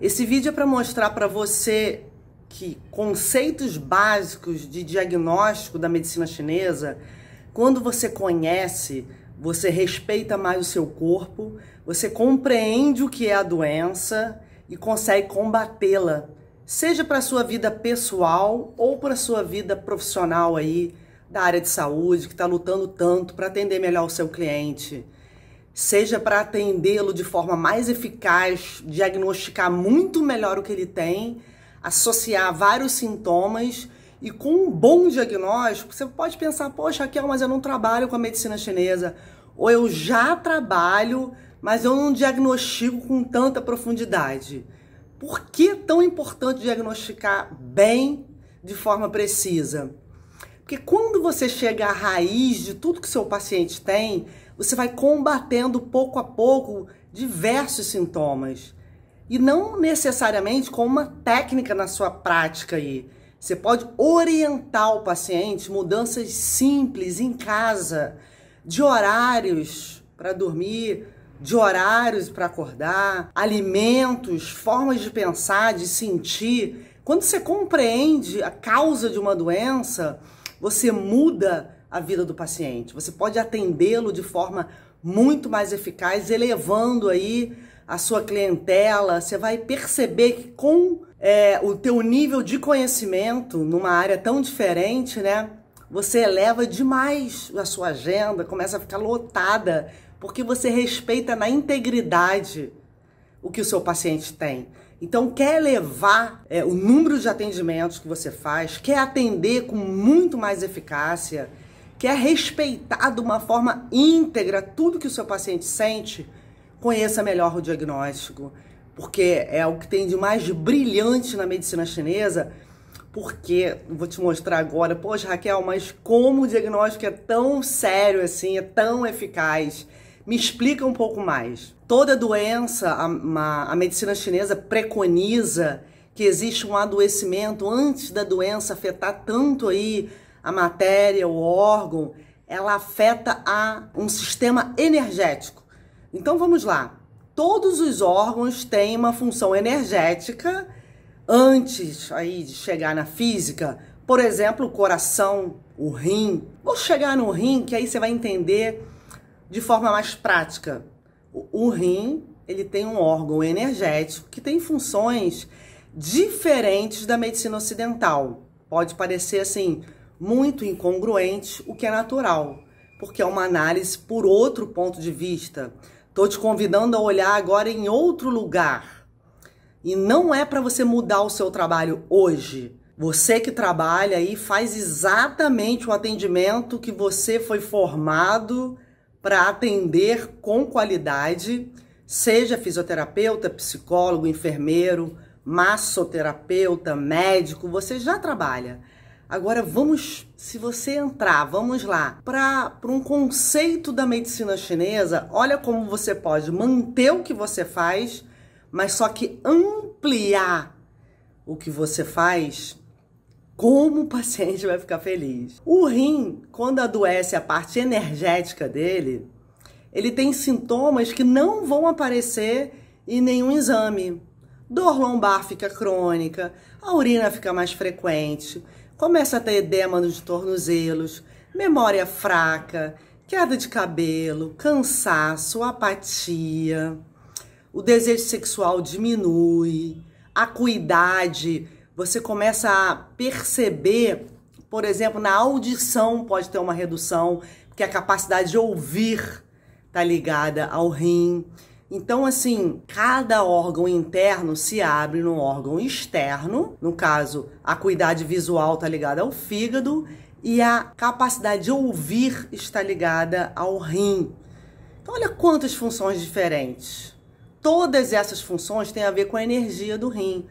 Esse vídeo é para mostrar para você que conceitos básicos de diagnóstico da medicina chinesa, quando você conhece, você respeita mais o seu corpo, você compreende o que é a doença e consegue combatê-la, seja para sua vida pessoal ou para sua vida profissional aí da área de saúde que está lutando tanto para atender melhor o seu cliente seja para atendê-lo de forma mais eficaz, diagnosticar muito melhor o que ele tem, associar vários sintomas e com um bom diagnóstico, você pode pensar, poxa, Raquel, mas eu não trabalho com a medicina chinesa, ou eu já trabalho, mas eu não diagnostico com tanta profundidade. Por que é tão importante diagnosticar bem, de forma precisa? Porque quando você chega à raiz de tudo que seu paciente tem, você vai combatendo pouco a pouco diversos sintomas. E não necessariamente com uma técnica na sua prática aí. Você pode orientar o paciente mudanças simples em casa, de horários para dormir, de horários para acordar, alimentos, formas de pensar, de sentir. Quando você compreende a causa de uma doença, você muda a vida do paciente. Você pode atendê-lo de forma muito mais eficaz, elevando aí a sua clientela. Você vai perceber que com é, o teu nível de conhecimento numa área tão diferente, né? Você eleva demais a sua agenda, começa a ficar lotada, porque você respeita na integridade o que o seu paciente tem. Então, quer elevar é, o número de atendimentos que você faz, quer atender com muito mais eficácia, que é respeitado de uma forma íntegra tudo que o seu paciente sente, conheça melhor o diagnóstico, porque é o que tem de mais brilhante na medicina chinesa. Porque, vou te mostrar agora, poxa, Raquel, mas como o diagnóstico é tão sério assim, é tão eficaz? Me explica um pouco mais. Toda doença, a, a medicina chinesa preconiza que existe um adoecimento antes da doença afetar tanto aí a matéria, o órgão, ela afeta a um sistema energético. Então vamos lá. Todos os órgãos têm uma função energética antes aí de chegar na física. Por exemplo, o coração, o rim. Vou chegar no rim que aí você vai entender de forma mais prática. O, o rim, ele tem um órgão energético que tem funções diferentes da medicina ocidental. Pode parecer assim, muito incongruente, o que é natural, porque é uma análise por outro ponto de vista. Estou te convidando a olhar agora em outro lugar. E não é para você mudar o seu trabalho hoje. Você que trabalha aí faz exatamente o atendimento que você foi formado para atender com qualidade, seja fisioterapeuta, psicólogo, enfermeiro, massoterapeuta, médico, você já trabalha. Agora vamos, se você entrar, vamos lá, para um conceito da medicina chinesa, olha como você pode manter o que você faz, mas só que ampliar o que você faz, como o paciente vai ficar feliz. O rim, quando adoece a parte energética dele, ele tem sintomas que não vão aparecer em nenhum exame. Dor lombar fica crônica, a urina fica mais frequente, começa a ter edema nos tornozelos, memória fraca, queda de cabelo, cansaço, apatia, o desejo sexual diminui, a acuidade, você começa a perceber, por exemplo, na audição pode ter uma redução, porque a capacidade de ouvir está ligada ao rim. Então, assim, cada órgão interno se abre no órgão externo. No caso, a cuidade visual está ligada ao fígado e a capacidade de ouvir está ligada ao rim. Então, olha quantas funções diferentes. Todas essas funções têm a ver com a energia do rim.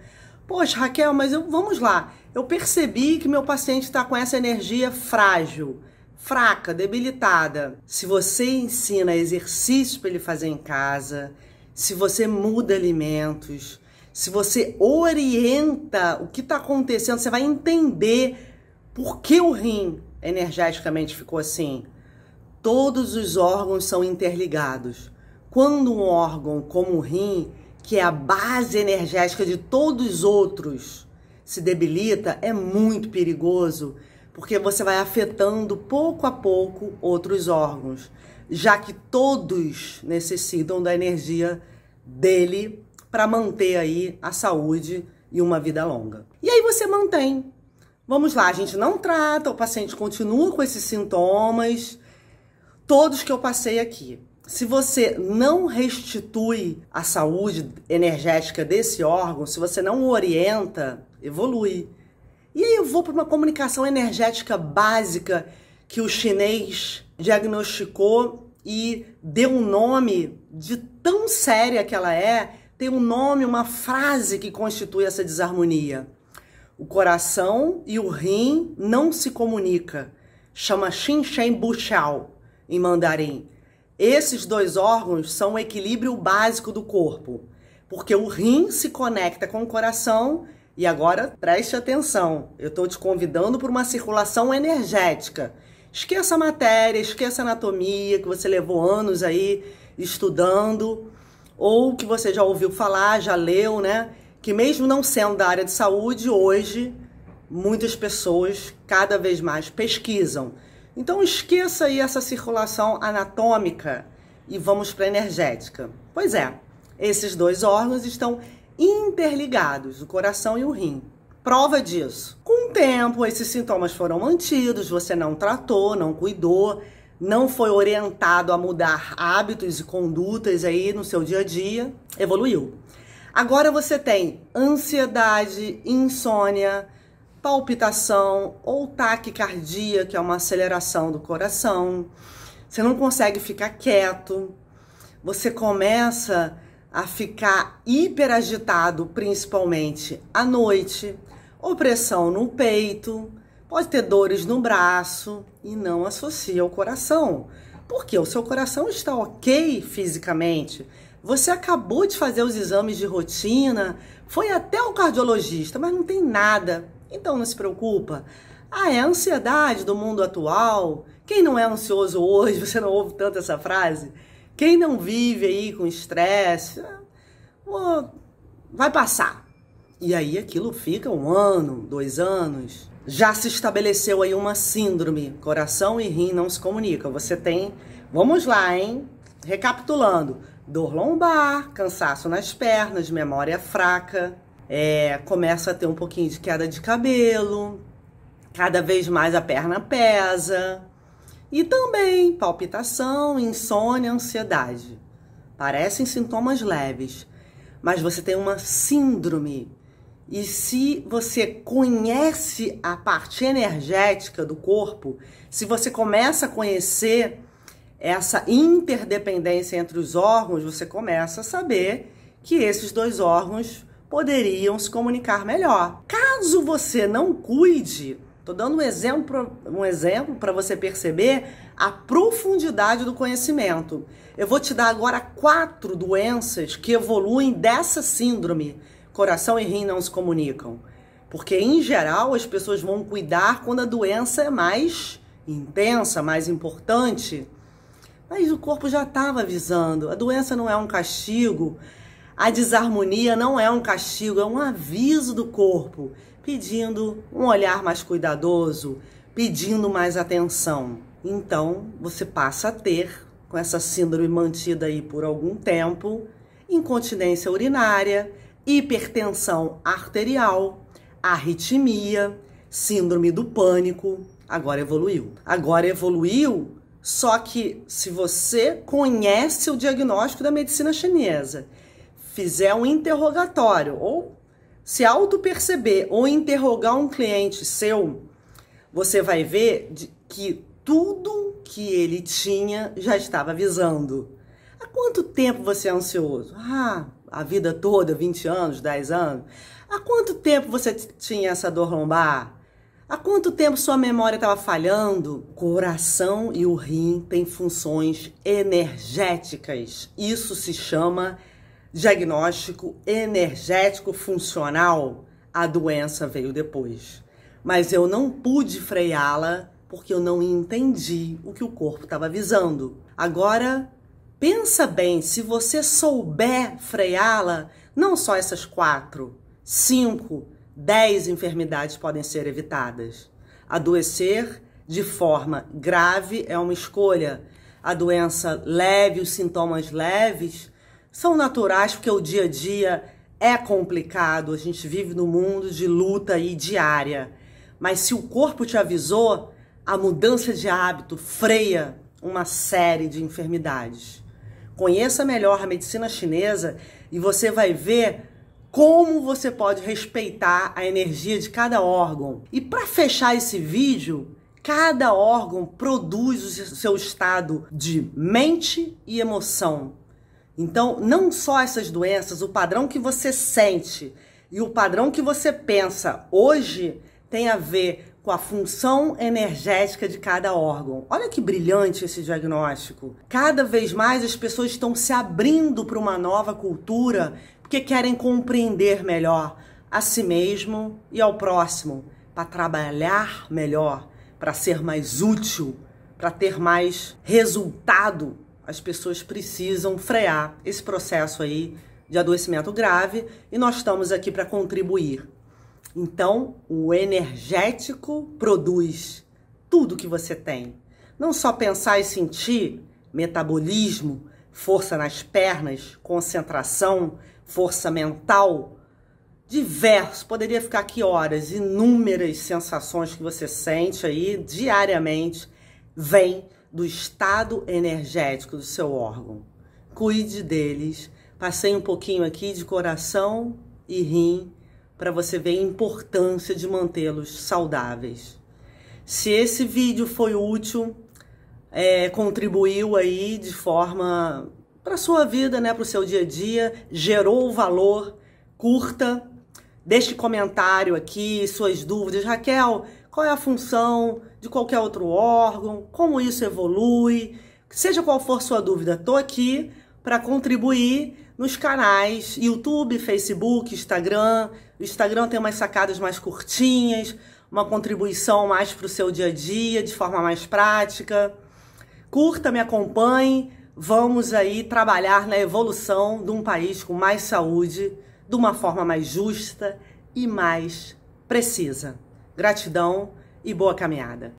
Poxa, Raquel, mas eu, vamos lá. Eu percebi que meu paciente está com essa energia frágil fraca, debilitada. Se você ensina exercício para ele fazer em casa, se você muda alimentos, se você orienta o que está acontecendo, você vai entender por que o rim energeticamente ficou assim. Todos os órgãos são interligados. Quando um órgão como o rim, que é a base energética de todos os outros, se debilita, é muito perigoso porque você vai afetando pouco a pouco outros órgãos, já que todos necessitam da energia dele para manter aí a saúde e uma vida longa. E aí você mantém. Vamos lá, a gente não trata, o paciente continua com esses sintomas, todos que eu passei aqui. Se você não restitui a saúde energética desse órgão, se você não orienta, evolui. E aí eu vou para uma comunicação energética básica que o chinês diagnosticou e deu um nome de tão séria que ela é, tem um nome, uma frase que constitui essa desarmonia. O coração e o rim não se comunicam. Chama Xin Shen Bu Xiao em mandarim. Esses dois órgãos são o equilíbrio básico do corpo, porque o rim se conecta com o coração e agora preste atenção, eu estou te convidando para uma circulação energética. Esqueça a matéria, esqueça a anatomia que você levou anos aí estudando, ou que você já ouviu falar, já leu, né? Que mesmo não sendo da área de saúde, hoje muitas pessoas cada vez mais pesquisam. Então esqueça aí essa circulação anatômica e vamos para energética. Pois é, esses dois órgãos estão interligados, o coração e o rim. Prova disso. Com o tempo, esses sintomas foram mantidos, você não tratou, não cuidou, não foi orientado a mudar hábitos e condutas aí no seu dia a dia, evoluiu. Agora você tem ansiedade, insônia, palpitação ou taquicardia, que é uma aceleração do coração. Você não consegue ficar quieto. Você começa a ficar hiperagitado, principalmente à noite, opressão no peito, pode ter dores no braço e não associa ao coração. Porque o seu coração está ok fisicamente. Você acabou de fazer os exames de rotina, foi até o cardiologista, mas não tem nada. Então não se preocupa. Ah, é a ansiedade do mundo atual. Quem não é ansioso hoje? Você não ouve tanto essa frase? Quem não vive aí com estresse, vai passar. E aí aquilo fica um ano, dois anos. Já se estabeleceu aí uma síndrome. Coração e rim não se comunicam. Você tem. Vamos lá, hein? Recapitulando: dor lombar, cansaço nas pernas, memória fraca. É, começa a ter um pouquinho de queda de cabelo. Cada vez mais a perna pesa e também palpitação, insônia, ansiedade. Parecem sintomas leves, mas você tem uma síndrome. E se você conhece a parte energética do corpo, se você começa a conhecer essa interdependência entre os órgãos, você começa a saber que esses dois órgãos poderiam se comunicar melhor. Caso você não cuide, Estou dando um exemplo um exemplo para você perceber a profundidade do conhecimento. Eu vou te dar agora quatro doenças que evoluem dessa síndrome. Coração e rim não se comunicam. Porque, em geral, as pessoas vão cuidar quando a doença é mais intensa, mais importante. Mas o corpo já estava avisando. A doença não é um castigo. A desarmonia não é um castigo, é um aviso do corpo pedindo um olhar mais cuidadoso, pedindo mais atenção. Então, você passa a ter, com essa síndrome mantida aí por algum tempo, incontinência urinária, hipertensão arterial, arritmia, síndrome do pânico. Agora evoluiu. Agora evoluiu, só que se você conhece o diagnóstico da medicina chinesa, fizer um interrogatório ou se auto-perceber ou interrogar um cliente seu, você vai ver que tudo que ele tinha já estava avisando. Há quanto tempo você é ansioso? Ah, a vida toda, 20 anos, 10 anos. Há quanto tempo você tinha essa dor lombar? Há quanto tempo sua memória estava falhando? O coração e o rim têm funções energéticas. Isso se chama diagnóstico energético funcional, a doença veio depois. Mas eu não pude freá-la porque eu não entendi o que o corpo estava avisando. Agora, pensa bem, se você souber freá-la, não só essas quatro, cinco, dez enfermidades podem ser evitadas. Adoecer de forma grave é uma escolha. A doença leve, os sintomas leves são naturais porque o dia a dia é complicado, a gente vive num mundo de luta e diária. Mas se o corpo te avisou, a mudança de hábito freia uma série de enfermidades. Conheça melhor a medicina chinesa e você vai ver como você pode respeitar a energia de cada órgão. E para fechar esse vídeo, cada órgão produz o seu estado de mente e emoção. Então, não só essas doenças, o padrão que você sente e o padrão que você pensa hoje tem a ver com a função energética de cada órgão. Olha que brilhante esse diagnóstico. Cada vez mais as pessoas estão se abrindo para uma nova cultura porque querem compreender melhor a si mesmo e ao próximo, para trabalhar melhor, para ser mais útil, para ter mais resultado as pessoas precisam frear esse processo aí de adoecimento grave e nós estamos aqui para contribuir. Então, o energético produz tudo que você tem. Não só pensar e sentir, metabolismo, força nas pernas, concentração, força mental, diversos Poderia ficar aqui horas, inúmeras sensações que você sente aí diariamente. Vem do estado energético do seu órgão. Cuide deles. Passei um pouquinho aqui de coração e rim para você ver a importância de mantê-los saudáveis. Se esse vídeo foi útil, é, contribuiu aí de forma para sua vida, né, para o seu dia a dia, gerou valor, curta, deixe comentário aqui, suas dúvidas. Raquel, qual é a função de qualquer outro órgão, como isso evolui. Seja qual for sua dúvida, estou aqui para contribuir nos canais YouTube, Facebook, Instagram. O Instagram tem umas sacadas mais curtinhas, uma contribuição mais para o seu dia a dia, de forma mais prática. Curta, me acompanhe. Vamos aí trabalhar na evolução de um país com mais saúde, de uma forma mais justa e mais precisa. Gratidão e boa caminhada.